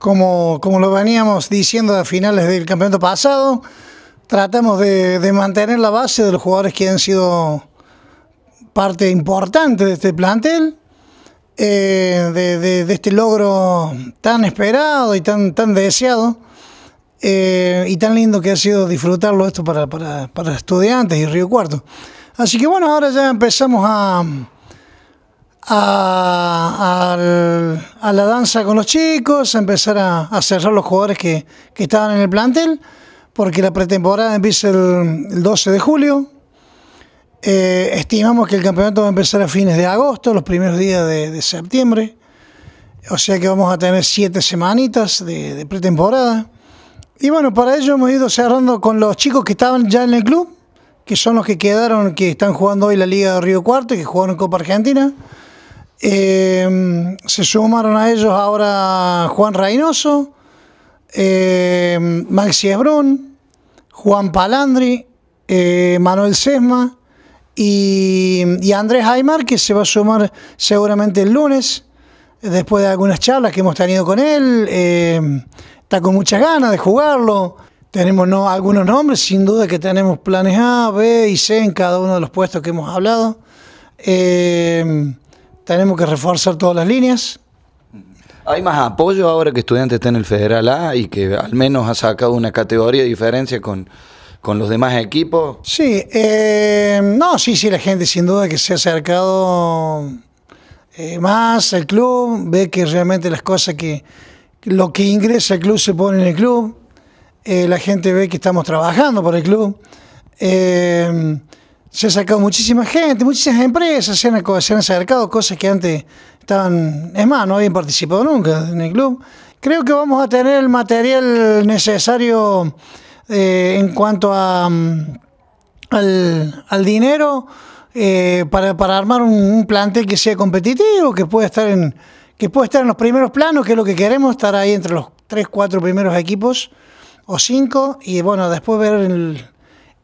Como, lo veníamos diciendo a finales del campeonato pasado, tratamos de, mantener la base de los jugadores que han sido parte importante de este plantel. Eh, de, este logro tan esperado y tan, tan deseado eh, y tan lindo que ha sido disfrutarlo esto para estudiantes y Río Cuarto. Así que bueno, ahora ya empezamos a, a, la danza con los chicos, a empezar a, cerrar los jugadores que, estaban en el plantel, porque la pretemporada empieza el, 12 de julio. Eh, estimamos que el campeonato va a empezar a fines de agosto, los primeros días de, septiembre. O sea que vamos a tener siete semanitas de, pretemporada. Y bueno, para ello hemos ido cerrando con los chicos que estaban ya en el club, que son los que quedaron, que están jugando hoy la Liga de Río Cuarto y que jugaron Copa Argentina. Em, se sumaron a ellos ahora Juan Reynoso, em, Maxi Ebrón, Juan Palandri, eh, Manuel Sesma y, Andrés Aymar, que se va a sumar seguramente el lunes, después de algunas charlas que hemos tenido con él. Em, está con muchas ganas de jugarlo. Tenemos algunos nombres, sin duda que tenemos planes A, B y C en cada uno de los puestos que hemos hablado tenemos que reforzar todas las líneas. Hay más apoyo ahora que estudiantes está en el Federal A y que al menos ha sacado una categoría de diferencia con, los demás equipos. Sí, eh, no, sí, sí, la gente sin duda que se ha acercado eh, más al club, ve que realmente las cosas que, lo que ingresa el club se pone en el club, eh, la gente ve que estamos trabajando por el club se ha sacado muchísima gente, muchísimas empresas se han, acercado, cosas que antes estaban, es más, no habían participado nunca en el club. Creo que vamos a tener el material necesario eh, en cuanto a, mm, al, al dinero eh, para, armar un, plantel que sea competitivo, que pueda estar en que pueda estar en los primeros planos, que es lo que queremos, estar ahí entre los tres, cuatro primeros equipos o cinco, y bueno, después ver el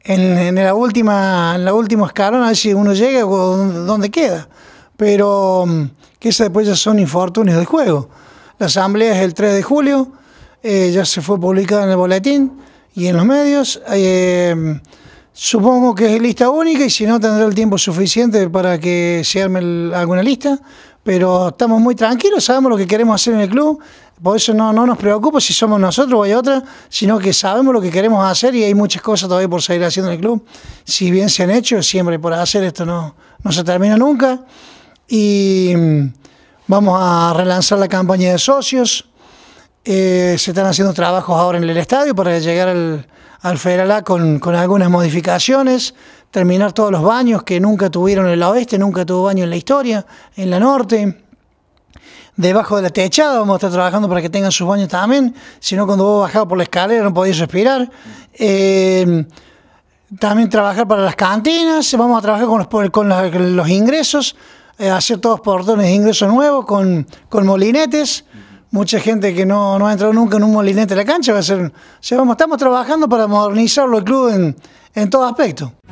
en, en, la última, en la última escalón, a ver si uno llega o dónde queda. Pero mm, que esas después ya son infortunios del juego. La asamblea es el 3 de julio, eh, ya se fue publicada en el boletín y en los medios. Eh, supongo que es lista única y si no tendrá el tiempo suficiente para que se arme alguna lista. Pero estamos muy tranquilos, sabemos lo que queremos hacer en el club por eso no, nos preocupa si somos nosotros o hay otra, sino que sabemos lo que queremos hacer y hay muchas cosas todavía por seguir haciendo en el club. Si bien se han hecho, siempre por hacer esto no, no se termina nunca. Y mm, vamos a relanzar la campaña de socios. Eh, se están haciendo trabajos ahora en el estadio para llegar al, Federal A con, con, algunas modificaciones, terminar todos los baños que nunca tuvieron en la oeste, nunca tuvo baño en la historia, en la norte debajo de la techada, vamos a estar trabajando para que tengan sus baños también, si no cuando vos bajabas por la escalera no podéis respirar. Eh, también trabajar para las cantinas, vamos a trabajar con los, con los ingresos, eh, hacer todos portones de ingresos nuevos con, molinetes. Mucha gente que no, ha entrado nunca en un molinete de la cancha va a ser. vamos, estamos trabajando para modernizarlo el club en, en todo aspecto.